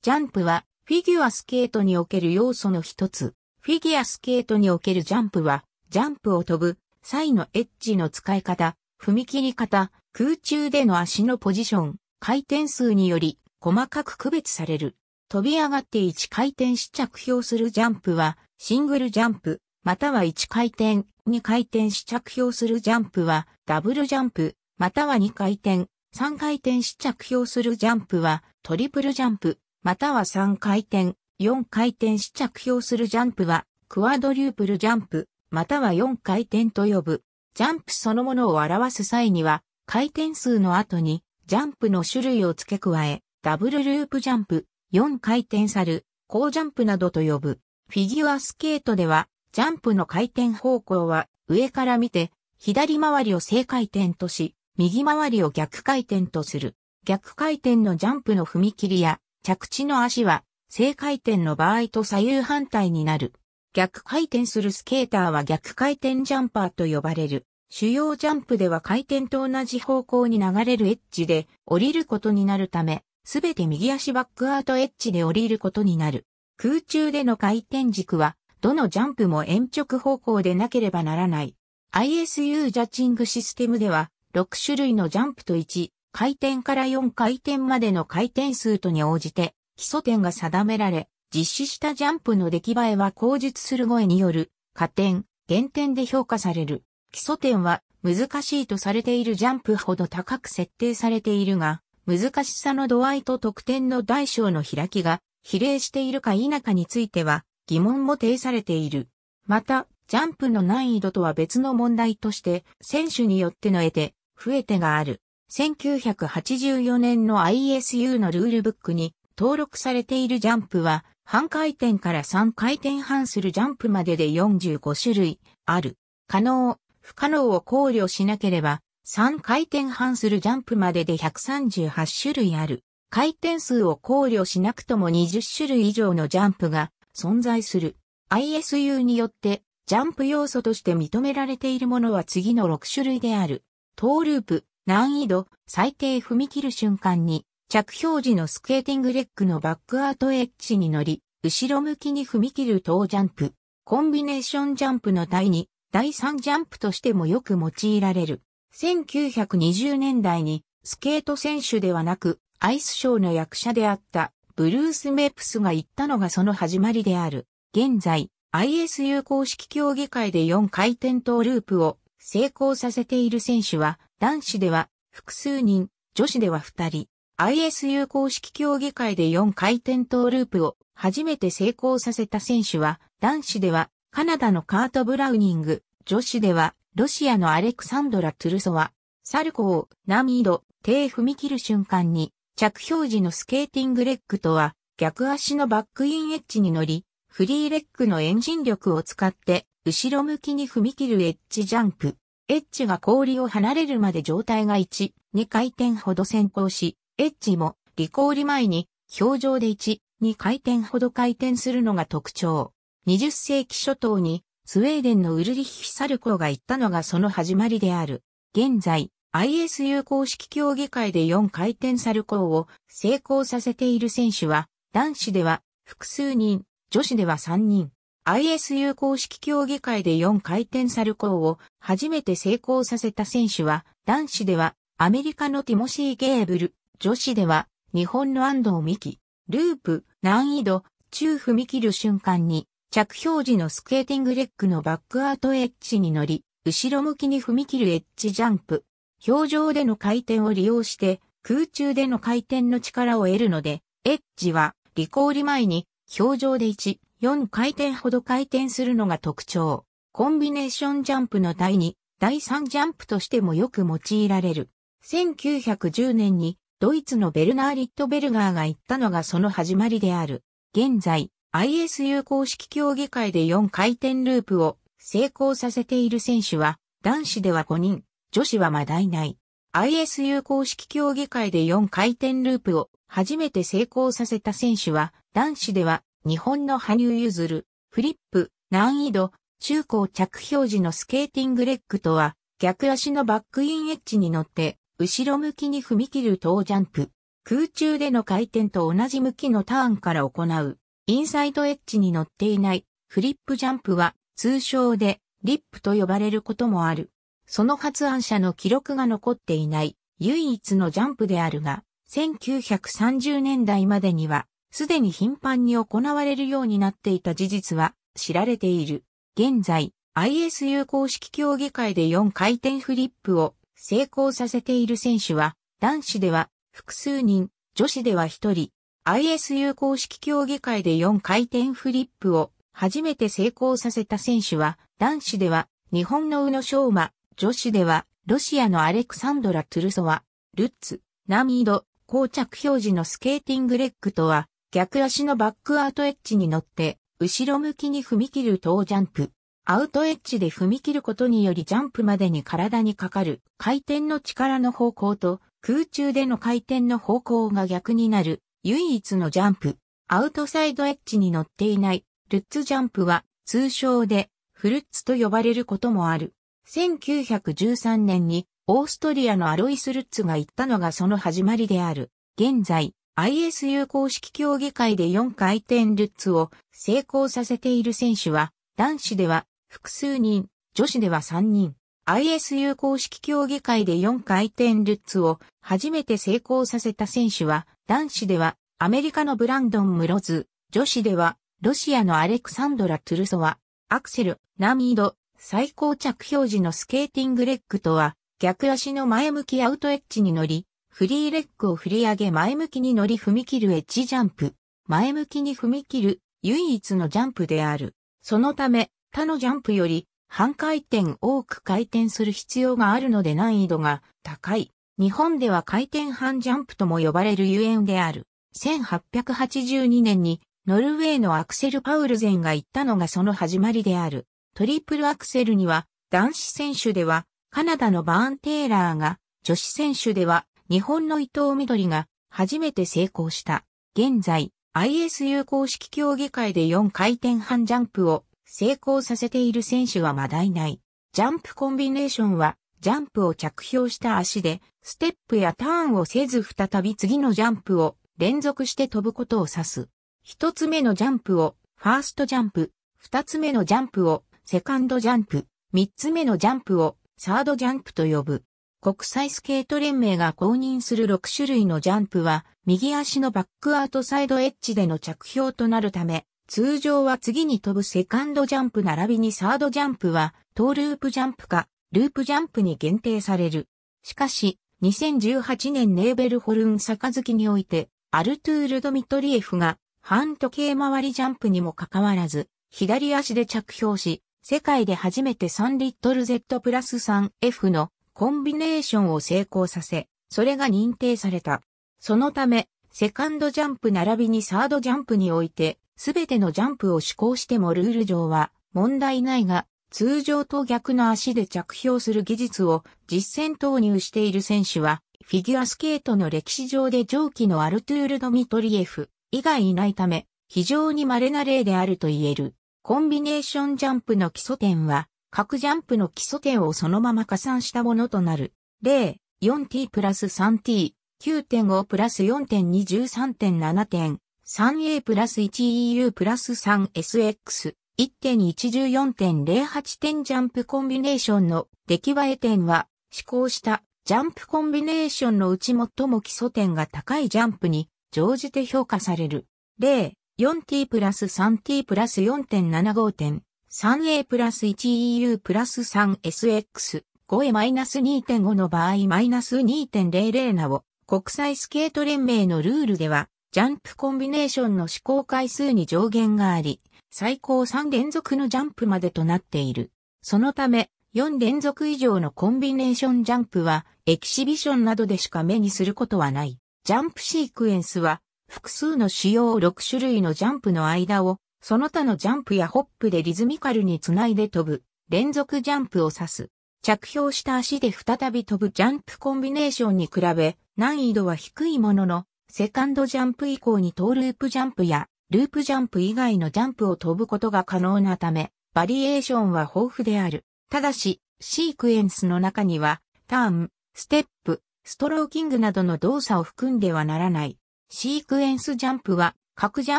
ジャンプはフィギュアスケートにおける要素の一つ。フィギュアスケートにおけるジャンプは、ジャンプを飛ぶ、際のエッジの使い方、踏切方、空中での足のポジション、回転数により細かく区別される。飛び上がって1回転し着氷するジャンプは、シングルジャンプ、または1回転、2回転し着氷するジャンプは、ダブルジャンプ、または2回転、3回転し着氷するジャンプは、トリプルジャンプ、または3回転、4回転し着氷するジャンプは、クワドリュープルジャンプ、または4回転と呼ぶ。ジャンプそのものを表す際には、回転数の後に、ジャンプの種類を付け加え、ダブルループジャンプ、4回転サル、高ジャンプなどと呼ぶ。フィギュアスケートでは、ジャンプの回転方向は、上から見て、左回りを正回転とし、右回りを逆回転とする。逆回転のジャンプの踏み切りや、着地の足は正回転の場合と左右反対になる。逆回転するスケーターは逆回転ジャンパーと呼ばれる。主要ジャンプでは回転と同じ方向に流れるエッジで降りることになるため、すべて右足バックアウトエッジで降りることになる。空中での回転軸は、どのジャンプも延直方向でなければならない。ISU ジャッジングシステムでは、6種類のジャンプと1、回転から4回転までの回転数とに応じて基礎点が定められ、実施したジャンプの出来栄えは口述する声による加点、減点で評価される。基礎点は難しいとされているジャンプほど高く設定されているが、難しさの度合いと得点の大小の開きが比例しているか否かについては疑問も呈されている。また、ジャンプの難易度とは別の問題として、選手によっての得て、増えてがある。1984年の ISU のルールブックに登録されているジャンプは、半回転から3回転半するジャンプまでで45種類ある。可能、不可能を考慮しなければ、3回転半するジャンプまでで138種類ある。回転数を考慮しなくとも20種類以上のジャンプが存在する。ISU によってジャンプ要素として認められているものは次の6種類である。トーループ、難易度、最低踏み切る瞬間に、着氷時のスケーティングレッグのバックアウトエッジに乗り、後ろ向きに踏み切る等ジャンプ、コンビネーションジャンプの第2、第3ジャンプとしてもよく用いられる。1920年代に、スケート選手ではなく、アイスショーの役者であった、ブルース・メープスが言ったのがその始まりである。現在、ISU 公式競技会で4回転トーループを成功させている選手は、男子では複数人、女子では2人、ISU 公式競技会で4回転トーループを初めて成功させた選手は、男子ではカナダのカート・ブラウニング、女子ではロシアのアレクサンドラ・トゥルソワ、サルコー、難易度、低踏み切る瞬間に、着氷時のスケーティングレッグとは、逆足のバックインエッジに乗り、フリーレッグのエンジン力を使って、後ろ向きに踏み切るエッジジャンプ。エッジが氷を離れるまで状態が1、2回転ほど先行し、エッジも離氷前に表情で1、2回転ほど回転するのが特徴。20世紀初頭にスウェーデンのウルリヒ・ヒサルコーが言ったのがその始まりである。現在、ISU 公式競技会で4回転サルコーを成功させている選手は、男子では複数人、女子では3人。ISU 公式競技会で4回転サルコーを初めて成功させた選手は、男子ではアメリカのティモシー・ゲーブル、女子では日本の安藤美希、ループ、難易度、中踏み切る瞬間に、着氷時のスケーティングレッグのバックアウトエッジに乗り、後ろ向きに踏み切るエッジジャンプ、表情での回転を利用して空中での回転の力を得るので、エッジは、リコール前に、表情で1、4回転ほど回転するのが特徴。コンビネーションジャンプの第2、第3ジャンプとしてもよく用いられる。1910年にドイツのベルナー・リットベルガーが言ったのがその始まりである。現在、ISU 公式競技会で4回転ループを成功させている選手は、男子では5人、女子はまだいない。ISU 公式競技会で4回転ループを初めて成功させた選手は、男子では日本の羽生結弦、フリップ、難易度、中高着氷時のスケーティングレッグとは、逆足のバックインエッジに乗って、後ろ向きに踏み切るトージャンプ。空中での回転と同じ向きのターンから行う。インサイドエッジに乗っていないフリップジャンプは通称でリップと呼ばれることもある。その発案者の記録が残っていない唯一のジャンプであるが、1930年代までにはすでに頻繁に行われるようになっていた事実は知られている。現在、ISU 公式競技会で4回転フリップを成功させている選手は、男子では複数人、女子では1人。ISU 公式競技会で4回転フリップを初めて成功させた選手は、男子では日本の宇野昌磨、女子ではロシアのアレクサンドラ・トゥルソワ、ルッツ、ナミード、膠着表示のスケーティングレッグとは逆足のバックアウトエッジに乗って、後ろ向きに踏み切る等ジャンプ。アウトエッジで踏み切ることによりジャンプまでに体にかかる回転の力の方向と空中での回転の方向が逆になる唯一のジャンプ。アウトサイドエッジに乗っていないルッツジャンプは通称でフルッツと呼ばれることもある。1913年にオーストリアのアロイス・ルッツが言ったのがその始まりである。現在、ISU 公式競技会で4回転ルッツを成功させている選手は、男子では複数人、女子では3人。ISU 公式競技会で4回転ルッツを初めて成功させた選手は、男子ではアメリカのブランドン・ムロズ、女子ではロシアのアレクサンドラ・トゥルソワ、アクセル、ナミード、最高着氷時のスケーティングレッグとは、逆足の前向きアウトエッジに乗り、フリーレッグを振り上げ前向きに乗り踏み切るエッジジャンプ。前向きに踏み切る唯一のジャンプである。そのため、他のジャンプより半回転多く回転する必要があるので難易度が高い。日本では回転半ジャンプとも呼ばれるゆえんである。1882年にノルウェーのアクセル・パウルゼンが言ったのがその始まりである。トリプルアクセルには男子選手ではカナダのバーン・テーラーが女子選手では日本の伊藤緑が初めて成功した。現在、ISU 公式競技会で4回転半ジャンプを成功させている選手はまだいない。ジャンプコンビネーションは、ジャンプを着氷した足で、ステップやターンをせず再び次のジャンプを連続して飛ぶことを指す。一つ目のジャンプを、ファーストジャンプ、二つ目のジャンプを、セカンドジャンプ、三つ目のジャンプを、サードジャンプと呼ぶ。国際スケート連盟が公認する6種類のジャンプは、右足のバックアウトサイドエッジでの着氷となるため、通常は次に飛ぶセカンドジャンプ並びにサードジャンプは、トーループジャンプか、ループジャンプに限定される。しかし、2018年ネーベルホルン杯において、アルトゥール・ドミトリエフが、半時計回りジャンプにもかかわらず、左足で着氷し、世界で初めて3リットル Z プラス 3F のコンビネーションを成功させ、それが認定された。そのため、セカンドジャンプ並びにサードジャンプにおいて、すべてのジャンプを試行してもルール上は問題ないが、通常と逆の足で着氷する技術を実践投入している選手は、フィギュアスケートの歴史上で上記のアルトゥール・ドミトリエフ以外いないため、非常に稀な例であると言える。コンビネーションジャンプの基礎点は、各ジャンプの基礎点をそのまま加算したものとなる。例、4t プラス 3t、9.5プラス4.213.7点、3a プラス 1eu プラス 3sx、1.114.08点ジャンプコンビネーションの出来栄え点は、試行したジャンプコンビネーションのうち最も基礎点が高いジャンプに乗じて評価される。例、4t プラス 3t プラス4.75点、3A プラス 1EU プラス 3SX 5A-2.5 の場合マイナス -2.00 なを国際スケート連盟のルールではジャンプコンビネーションの試行回数に上限があり最高3連続のジャンプまでとなっている。そのため4連続以上のコンビネーションジャンプはエキシビションなどでしか目にすることはない。ジャンプシークエンスは複数の主要6種類のジャンプの間をその他のジャンプやホップでリズミカルにつないで飛ぶ、連続ジャンプを指す。着氷した足で再び飛ぶジャンプコンビネーションに比べ、難易度は低いものの、セカンドジャンプ以降にトーループジャンプや、ループジャンプ以外のジャンプを飛ぶことが可能なため、バリエーションは豊富である。ただし、シークエンスの中には、ターン、ステップ、ストローキングなどの動作を含んではならない。シークエンスジャンプは各ジャ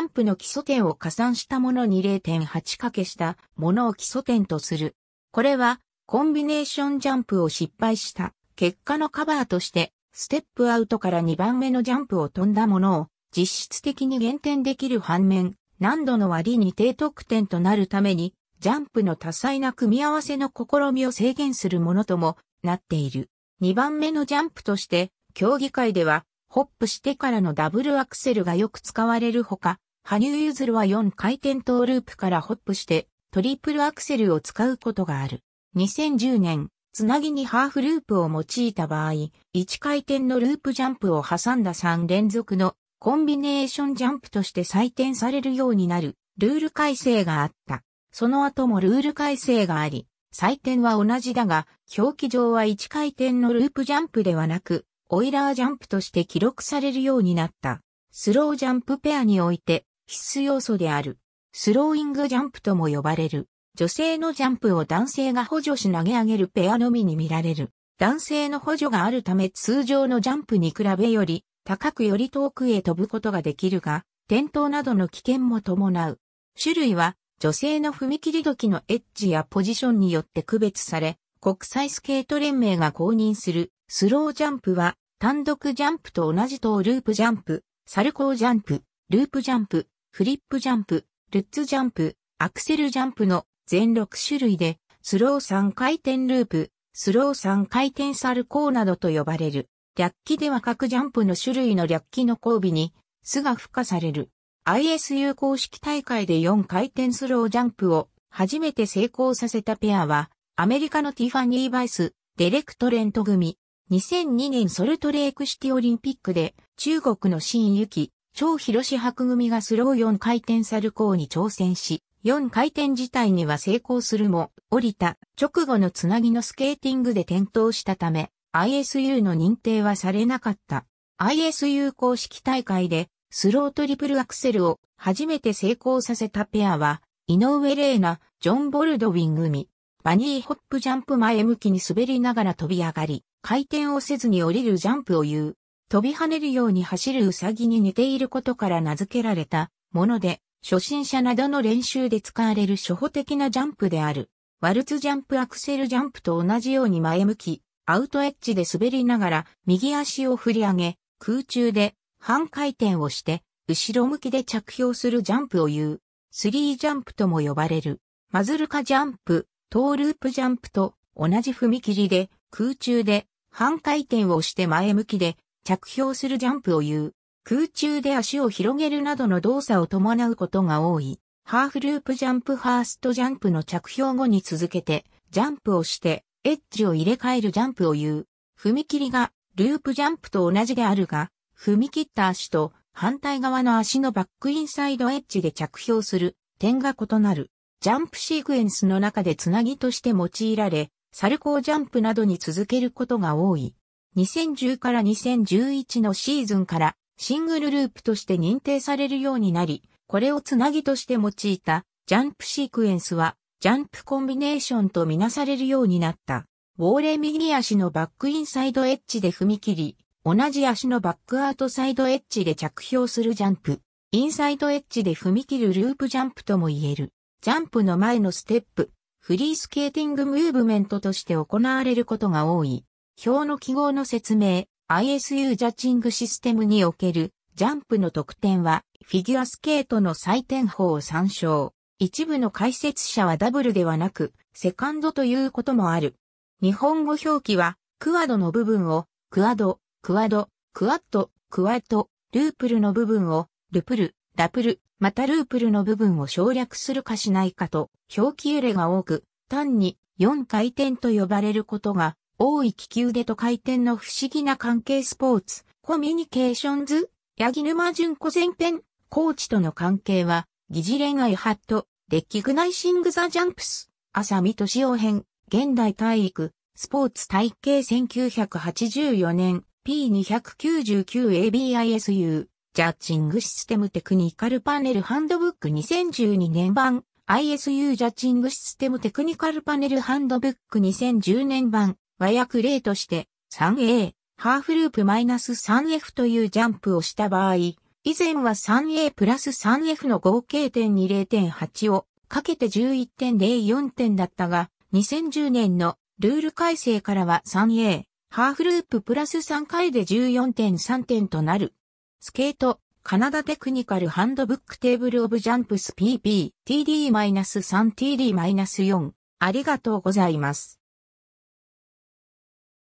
ンプの基礎点を加算したものに0.8かけしたものを基礎点とする。これは、コンビネーションジャンプを失敗した結果のカバーとして、ステップアウトから2番目のジャンプを飛んだものを実質的に減点できる反面、難度の割に低得点となるために、ジャンプの多彩な組み合わせの試みを制限するものともなっている。2番目のジャンプとして、競技会ではホップしてからのダブルアクセルがよく使われるほか、羽生結弦は4回転トーループからホップしてトリプルアクセルを使うことがある。2010年、つなぎにハーフループを用いた場合、1回転のループジャンプを挟んだ3連続のコンビネーションジャンプとして採点されるようになるルール改正があった。その後もルール改正があり、採点は同じだが、表記上は1回転のループジャンプではなく、オイラージャンプとして記録されるようになった。スロージャンプペアにおいて必須要素である。スローイングジャンプとも呼ばれる。女性のジャンプを男性が補助し投げ上げるペアのみに見られる。男性の補助があるため通常のジャンプに比べより高くより遠くへ飛ぶことができるが、転倒などの危険も伴う。種類は女性の踏切時のエッジやポジションによって区別され、国際スケート連盟が公認するスロージャンプは単独ジャンプと同じとループジャンプ、サルコージャンプ、ループジャンプ、フリップジャンプ、ルッツジャンプ、アクセルジャンプの全6種類でスロー3回転ループ、スロー3回転サルコーなどと呼ばれる。略記では各ジャンプの種類の略記の交尾に、巣が付加される。ISU 公式大会で4回転スロージャンプを初めて成功させたペアは、アメリカのティファニー・バイス、デレクトレント組。2002年ソルトレークシティオリンピックで中国の新ユキ、超広志博組がスロー4回転サルコーに挑戦し、4回転自体には成功するも、降りた直後のつなぎのスケーティングで転倒したため、ISU の認定はされなかった。ISU 公式大会でスロートリプルアクセルを初めて成功させたペアは、井上玲奈、ジョン・ボルドウィン組。バニーホップジャンプ前向きに滑りながら飛び上がり、回転をせずに降りるジャンプを言う。飛び跳ねるように走るウサギに似ていることから名付けられたもので、初心者などの練習で使われる初歩的なジャンプである。ワルツジャンプアクセルジャンプと同じように前向き、アウトエッジで滑りながら右足を振り上げ、空中で半回転をして、後ろ向きで着氷するジャンプを言う。スリージャンプとも呼ばれる。マズルカジャンプ、トーループジャンプと同じ踏切で空中で半回転をして前向きで着氷するジャンプを言う。空中で足を広げるなどの動作を伴うことが多い。ハーフループジャンプファーストジャンプの着氷後に続けてジャンプをしてエッジを入れ替えるジャンプを言う。踏切がループジャンプと同じであるが、踏み切った足と反対側の足のバックインサイドエッジで着氷する点が異なる。ジャンプシークエンスの中でつなぎとして用いられ、サルコージャンプなどに続けることが多い。2010から2011のシーズンからシングルループとして認定されるようになり、これをつなぎとして用いたジャンプシークエンスはジャンプコンビネーションとみなされるようになった。ウォーレ右足のバックインサイドエッジで踏み切り、同じ足のバックアウトサイドエッジで着氷するジャンプ、インサイドエッジで踏み切るループジャンプとも言える。ジャンプの前のステップ、フリースケーティングムーブメントとして行われることが多い。表の記号の説明、ISU ジャッジングシステムにおけるジャンプの得点はフィギュアスケートの採点法を参照。一部の解説者はダブルではなく、セカンドということもある。日本語表記は、クワドの部分を、クワド、クワド、クワット、クワット、ループルの部分を、ルプル、ラプル、またループルの部分を省略するかしないかと表記揺れが多く、単に4回転と呼ばれることが多い気球でと回転の不思議な関係スポーツ、コミュニケーションズ、ヤギ沼純子前編、コーチとの関係は、疑似恋愛ハット、デッキグナイシングザジャンプス、朝見敏夫編、現代体育、スポーツ体系1984年、P299ABISU、ジャッジングシステムテクニカルパネルハンドブック2012年版 ISU ジャッジングシステムテクニカルパネルハンドブック2010年版和訳例として 3A ハーフループマイナス -3F というジャンプをした場合、以前は 3A プラス 3F の合計点に0.8をかけて11.04点だったが、2010年のルール改正からは 3A ハーフループプラス3回で14.3点となる。スケート、カナダテクニカルハンドブックテーブルオブジャンプス PP、TD-3TD-4。ありがとうございます。